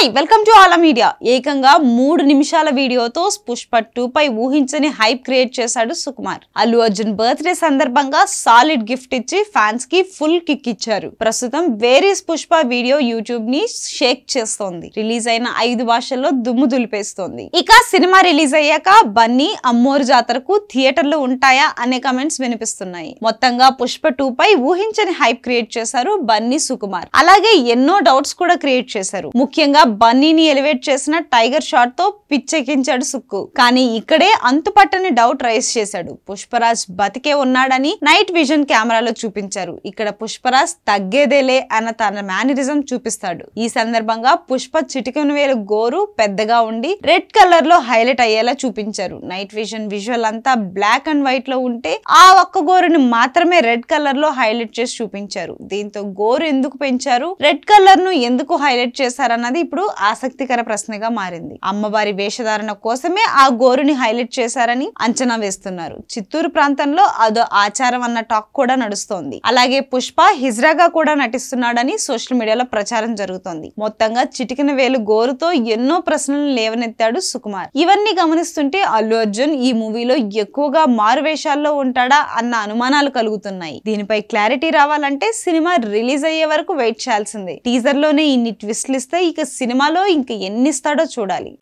hi welcome to Aala media ఏకంగా మూడు నిమిషాల వీడియోతో పుష్ప టూ పై ఊహించని హైప్ క్రియేట్ చేశాడు సుకుమార్ అల్లు అర్జున్ బర్త్డే సందర్భంగా సాలిడ్ గిఫ్ట్ ఇచ్చి ఫ్యాన్స్ కి ఫుల్ కిక్ ఇచ్చారు ప్రస్తుతం వేరియస్ పుష్ప వీడియో యూట్యూబ్ ని షేక్ చేస్తోంది రిలీజ్ అయిన ఐదు భాషల్లో దుమ్ము దులిపేస్తోంది ఇక సినిమా రిలీజ్ అయ్యాక బన్నీ అమ్మోరు జాతరకు థియేటర్లు ఉంటాయా అనే కమెంట్స్ వినిపిస్తున్నాయి మొత్తంగా పుష్ప టూ పై ఊహించని హైప్ క్రియేట్ చేశారు బన్నీ సుకుమార్ అలాగే ఎన్నో డౌట్స్ కూడా క్రియేట్ చేశారు ముఖ్యంగా బన్నీని ఎలివేట్ చేసిన టైగర్ షాట్ తో పిచ్చెక్కించాడు సుక్కు కానీ ఇక్కడే అంతుపట్టని డౌట్ రైస్ చేశాడు పుష్పరాజ్ బతికే ఉన్నాడని నైట్ విజన్ కెమెరాలో చూపించారు ఇక్కడ పుష్పరాజ్ తగ్గేదేలే అన్న తన మేనరిజం చూపిస్తాడు ఈ సందర్భంగా పుష్ప చిటికను వేలు గోరు పెద్దగా ఉండి రెడ్ కలర్ లో హైలైట్ అయ్యేలా చూపించారు నైట్ విజన్ విజువల్ అంతా బ్లాక్ అండ్ వైట్ లో ఉంటే ఆ ఒక్క గోరుని మాత్రమే రెడ్ కలర్ లో హైలైట్ చేసి చూపించారు దీంతో గోరు ఎందుకు పెంచారు రెడ్ కలర్ ను ఎందుకు హైలైట్ చేశారన్నది ఇప్పుడు ఇప్పుడు ఆసక్తికర ప్రశ్నగా మారింది అమ్మవారి వేషధారణ కోసమే ఆ గోరుని హైలైట్ చేశారని అంచనా వేస్తున్నారు చిత్తూరు ప్రాంతంలో అదో ఆచారం అన్న టాక్ కూడా నడుస్తోంది అలాగే పుష్ప హిజ్రాగా కూడా నటిస్తున్నాడని సోషల్ మీడియాలో ప్రచారం జరుగుతోంది మొత్తంగా చిటికిన వేలు గోరుతో ఎన్నో ప్రశ్నలు లేవనెత్తాడు సుకుమార్ ఇవన్నీ గమనిస్తుంటే అల్లు అర్జున్ ఈ మూవీలో ఎక్కువగా మారు వేషాల్లో ఉంటాడా అన్న అనుమానాలు కలుగుతున్నాయి దీనిపై క్లారిటీ రావాలంటే సినిమా రిలీజ్ అయ్యే వరకు వెయిట్ చేయాల్సిందే టీజర్ లోనే ఇన్ని ట్విస్ట్లు ఇస్తే ఇక సినిమాలో ఇంక ఎన్ని ఇస్తాడో చూడాలి